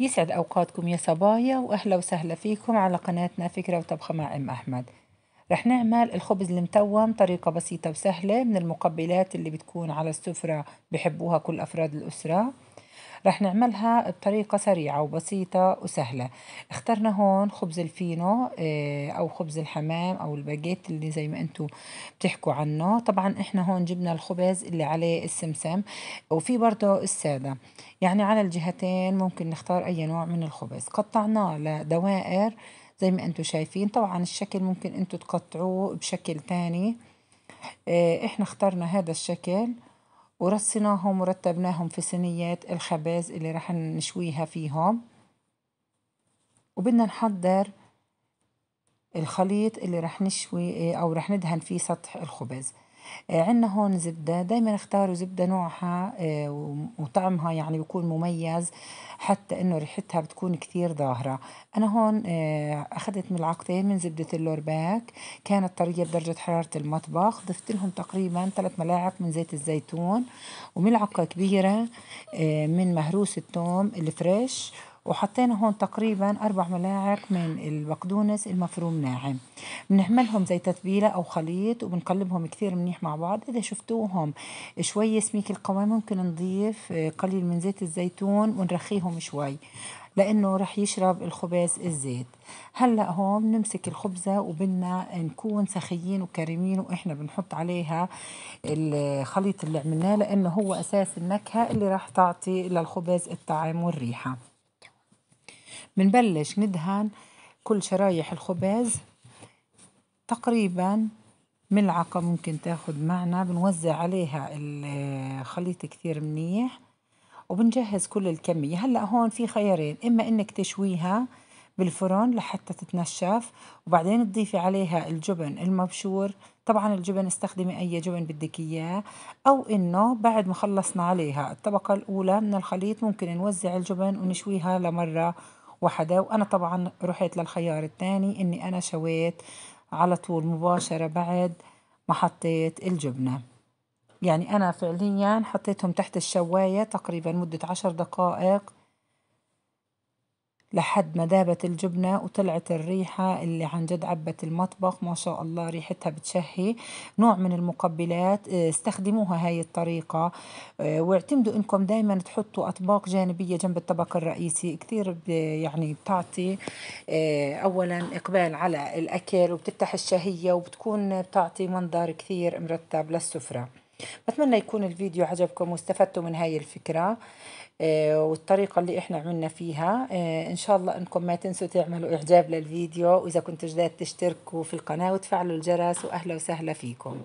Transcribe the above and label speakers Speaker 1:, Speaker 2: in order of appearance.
Speaker 1: يسعد أوقاتكم يا صبايا وأهلا وسهلا فيكم على قناتنا فكرة وطبخة مع أم أحمد رح نعمل الخبز المتوم طريقة بسيطة وسهلة من المقبلات اللي بتكون على السفرة بحبوها كل أفراد الأسرة رح نعملها بطريقة سريعة وبسيطة وسهلة اخترنا هون خبز الفينو آه، أو خبز الحمام أو الباجيت اللي زي ما انتو بتحكوا عنه طبعا احنا هون جبنا الخبز اللي عليه السمسم وفي برضه السادة يعني على الجهتين ممكن نختار أي نوع من الخبز قطعناه لدوائر زي ما انتو شايفين طبعا الشكل ممكن انتو تقطعوه بشكل تاني آه، احنا اخترنا هذا الشكل ورصيناهم ورتبناهم في صينيات الخباز اللي رح نشويها فيهم وبدنا نحضر الخليط اللي رح نشوي أو رح ندهن فيه سطح الخبز عندنا هون زبدة دايما اختاروا زبدة نوعها آه، وطعمها يعني بيكون مميز حتى انه ريحتها بتكون كثير ظاهرة انا هون آه، اخذت ملعقتين من زبدة اللورباك كانت طرية بدرجة حرارة المطبخ ضفت لهم تقريبا ثلاث ملاعق من زيت الزيتون وملعقة كبيرة آه، من مهروس التوم الفريش وحطينا هون تقريبا أربع ملاعق من البقدونس المفروم ناعم بنعملهم زي تتبيلة أو خليط وبنقلبهم كثير منيح مع بعض إذا شفتوهم شوي سميك القوام ممكن نضيف آه، قليل من زيت الزيتون ونرخيهم شوي لانه رح يشرب الخبز الزيت هلا هون بنمسك الخبزه وبدنا نكون سخيين وكريمين واحنا بنحط عليها الخليط اللي عملناه لانه هو اساس النكهه اللي رح تعطي للخبز الطعم والريحه بنبلش ندهن كل شرايح الخبز تقريبا ملعقة ممكن تاخد معنا بنوزع عليها الخليط كثير منيح وبنجهز كل الكمية هلأ هون في خيارين إما إنك تشويها بالفرن لحتى تتنشف وبعدين تضيفي عليها الجبن المبشور طبعا الجبن استخدمي أي جبن بدك إياه أو إنه بعد ما خلصنا عليها الطبقة الأولى من الخليط ممكن نوزع الجبن ونشويها لمرة وحدا وأنا طبعا رحت للخيار الثاني إني أنا شويت على طول مباشرة بعد ما حطيت الجبنة يعني أنا فعليا حطيتهم تحت الشواية تقريبا مدة عشر دقائق لحد ما دابت الجبنة وطلعت الريحة اللي عن جد عبت المطبخ ما شاء الله ريحتها بتشهي نوع من المقبلات آه، استخدموها هاي الطريقة آه، واعتمدوا انكم دايما تحطوا اطباق جانبية جنب الطبق الرئيسي كثير يعني بتعطي آه، اولا اقبال على الاكل وبتفتح الشهية وبتكون بتعطي منظر كثير مرتب للسفرة بتمنى يكون الفيديو عجبكم واستفدتوا من هاي الفكرة آه، والطريقة اللي احنا عملنا فيها آه، ان شاء الله انكم ما تنسوا تعملوا اعجاب للفيديو واذا كنتوا جداد تشتركوا في القناة وتفعلوا الجرس واهلا وسهلا فيكم